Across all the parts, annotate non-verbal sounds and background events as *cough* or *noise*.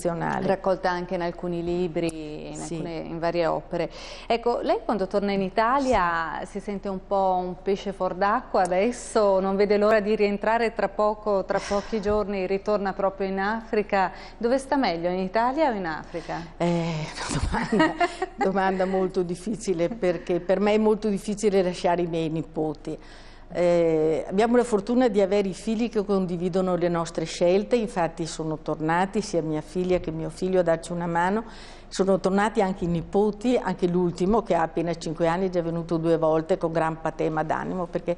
istituzionale. Raccolta anche in alcuni libri, in, sì. alcune, in varie opere. Ecco, lei quando torna in Italia sì. si sente un po' un pesce fuor d'acqua adesso, non vede l'ora di rientrare tra poco, tra pochi giorni ritorna proprio in Africa. Dove sta meglio, in Italia o in Africa? Eh, domanda, domanda molto difficile perché per me è molto difficile lasciare i miei nipoti. Eh, abbiamo la fortuna di avere i figli che condividono le nostre scelte, infatti sono tornati sia mia figlia che mio figlio a darci una mano, sono tornati anche i nipoti, anche l'ultimo che ha appena 5 anni è già venuto due volte con gran patema d'animo perché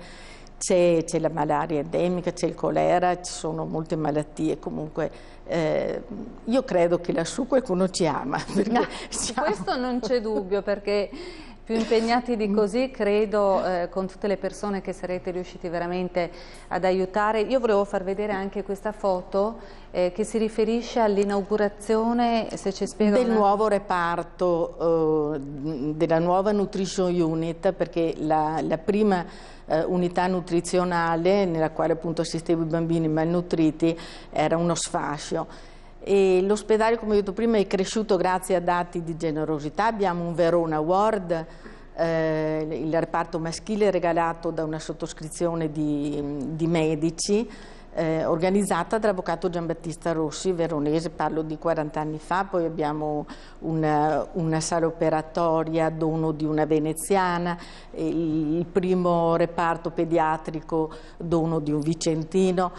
c'è, la malaria endemica, c'è il colera, ci sono molte malattie, comunque eh, io credo che lassù qualcuno ci ama. No, *laughs* siamo... Questo non c'è dubbio perché più impegnati di così, credo, eh, con tutte le persone che sarete riusciti veramente ad aiutare. Io volevo far vedere anche questa foto eh, che si riferisce all'inaugurazione, se ci spiego... Del una... nuovo reparto, eh, della nuova Nutrition Unit, perché la, la prima eh, unità nutrizionale nella quale appunto assistevo i bambini malnutriti era uno sfascio l'ospedale, come ho detto prima, è cresciuto grazie a dati di generosità. Abbiamo un Verona Award, eh, il reparto maschile regalato da una sottoscrizione di, di medici eh, organizzata dall'avvocato Giambattista Rossi, veronese, parlo di 40 anni fa, poi abbiamo una, una sala operatoria, dono di una veneziana, il primo reparto pediatrico, dono di un vicentino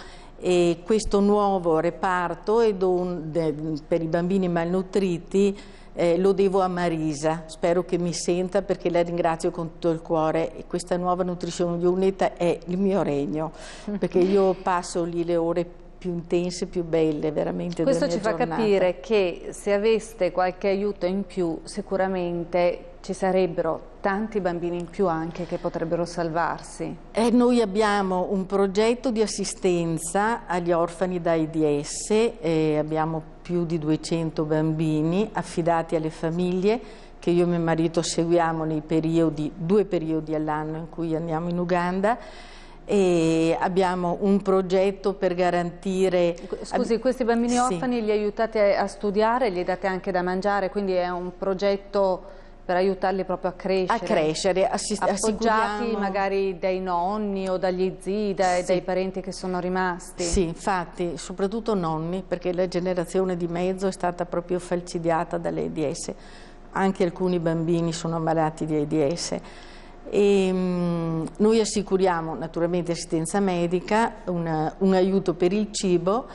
e questo nuovo reparto per i bambini malnutriti eh, lo devo a Marisa, spero che mi senta perché la ringrazio con tutto il cuore e questa nuova Nutrition Unit è il mio regno *laughs* perché io passo lì le ore più intense, più belle veramente Questo ci giornata. fa capire che se aveste qualche aiuto in più sicuramente ci sarebbero tanti bambini in più anche che potrebbero salvarsi. E noi abbiamo un progetto di assistenza agli orfani da AIDS, eh, abbiamo più di 200 bambini affidati alle famiglie che io e mio marito seguiamo nei periodi, due periodi all'anno in cui andiamo in Uganda e abbiamo un progetto per garantire... Scusi, questi bambini sì. orfani li aiutate a studiare, gli date anche da mangiare, quindi è un progetto per aiutarli proprio a crescere. A crescere, assist- appoggiati magari dai nonni o dagli zii, dai, sì. dai, parenti che sono rimasti. Sì, infatti, soprattutto nonni, perché la generazione di mezzo è stata proprio falcidiata dall'AIDS. Anche alcuni bambini sono ammalati di AIDS. E, ehm, mh, noi assicuriamo naturalmente assistenza medica, una, un aiuto per il cibo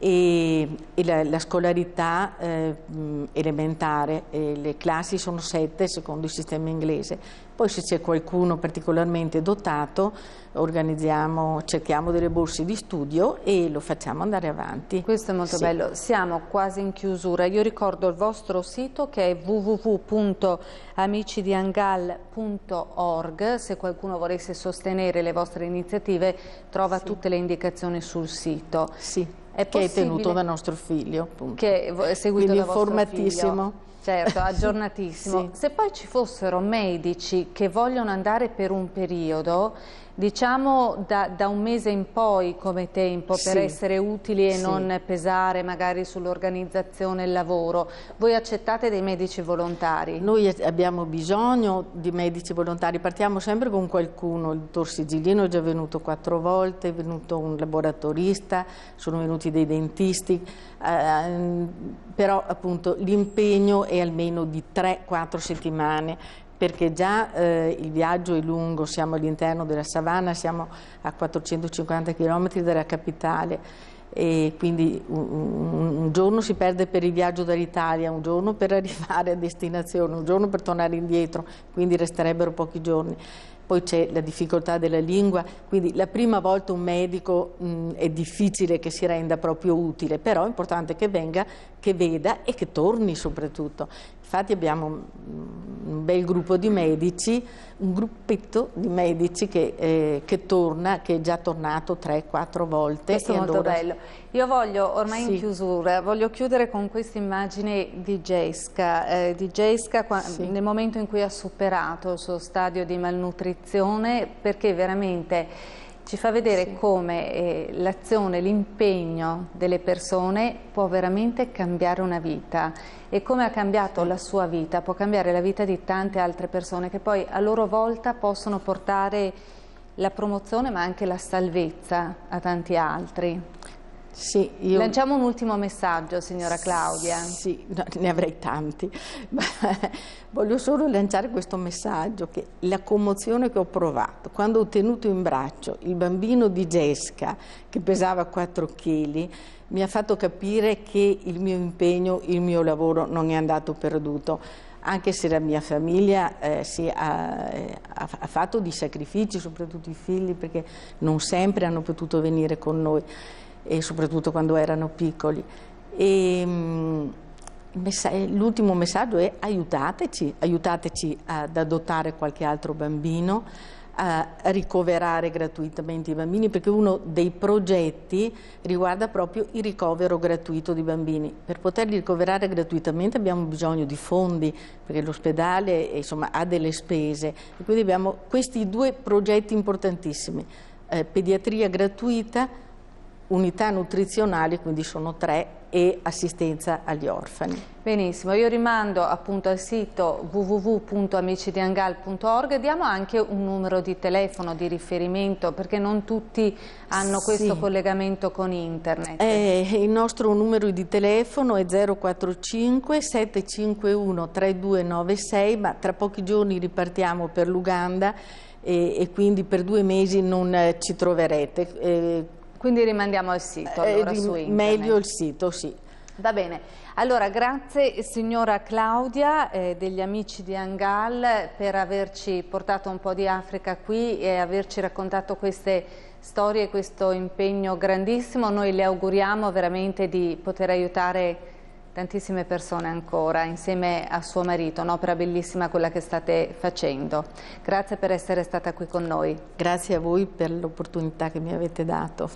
e, e la, la, scolarità eh, elementare, eh, le classi sono sette secondo il sistema inglese, poi se c'è qualcuno particolarmente dotato organizziamo, cerchiamo delle borse di studio e lo facciamo andare avanti. Questo è molto sì. bello, siamo quasi in chiusura, io ricordo il vostro sito che è www.amicidiangal.org, se qualcuno volesse sostenere le vostre iniziative trova sì. tutte le indicazioni sul sito. Sì. È che è tenuto da nostro figlio, appunto. Che è seguito Quindi da informatissimo. Certo, *laughs* aggiornatissimo. Sì. Se poi ci fossero medici che vogliono andare per un periodo diciamo da, da, un mese in poi come tempo per sì, essere utili e sì. non pesare magari sull'organizzazione e il lavoro. Voi accettate dei medici volontari? Noi abbiamo bisogno di medici volontari, partiamo sempre con qualcuno, il dottor Sigilino è già venuto quattro volte, è venuto un laboratorista, sono venuti dei dentisti, eh, però appunto l'impegno è almeno di 3-4 settimane perché già eh, il viaggio è lungo, siamo all'interno della savana, siamo a 450 km dalla capitale e quindi un, un, giorno si perde per il viaggio dall'Italia, un giorno per arrivare a destinazione, un giorno per tornare indietro, quindi resterebbero pochi giorni poi c'è la difficoltà della lingua, quindi la prima volta un medico mh, è difficile che si renda proprio utile, però è importante che venga, che veda e che torni soprattutto. Infatti abbiamo un bel gruppo di medici un gruppetto di medici che, eh, che torna, che è già tornato 3-4 volte. Questo è molto allora... bello. Io voglio, ormai sì. in chiusura, voglio chiudere con questa immagine di Jessica, eh, di Jessica sì. nel momento in cui ha superato il suo stadio di malnutrizione, perché veramente ci fa vedere sì. come eh, l'azione, l'impegno delle persone può veramente cambiare una vita e come ha cambiato la sua vita può cambiare la vita di tante altre persone che poi a loro volta possono portare la promozione ma anche la salvezza a tanti altri. Sì, io... Lanciamo un ultimo messaggio, signora Claudia. Sì, no, ne avrei tanti, *laughs* voglio solo lanciare questo messaggio, che la commozione che ho provato quando ho tenuto in braccio il bambino di Jessica, che pesava 4 kg, mi ha fatto capire che il mio impegno, il mio lavoro non è andato perduto anche se la mia famiglia eh, eh ha, ha, ha, fatto dei sacrifici, soprattutto i figli, perché non sempre hanno potuto venire con noi e soprattutto quando erano piccoli. Mm, eh, l'ultimo messaggio è aiutateci, aiutateci ad adottare qualche altro bambino, a ricoverare gratuitamente i bambini, perché uno dei progetti riguarda proprio il ricovero gratuito di bambini. Per poterli ricoverare gratuitamente abbiamo bisogno di fondi, perché l'ospedale ha delle spese. E quindi abbiamo questi due progetti importantissimi, eh, pediatria gratuita unità nutrizionali, quindi sono tre, e assistenza agli orfani. Benissimo, io rimando appunto al sito www.amicidiangal.org e diamo anche un numero di telefono di riferimento perché non tutti hanno sì. questo collegamento con internet. Eh, il nostro numero di telefono è 045 751 3296 ma tra pochi giorni ripartiamo per l'Uganda e, e, quindi per due mesi non eh, ci troverete. Eh, quindi rimandiamo al sito, eh, allora, eh, Meglio il sito, sì. Va bene, allora grazie signora Claudia eh, degli amici di Angal per averci portato un po' di Africa qui e averci raccontato queste storie, questo impegno grandissimo. Noi le auguriamo veramente di poter aiutare tantissime persone ancora, insieme a suo marito, un'opera bellissima quella che state facendo. Grazie per essere stata qui con noi. Grazie a voi per l'opportunità che mi avete dato.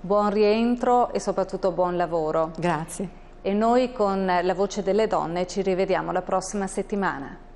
Buon rientro e soprattutto buon lavoro. Grazie. E noi con La Voce delle Donne ci rivediamo la prossima settimana.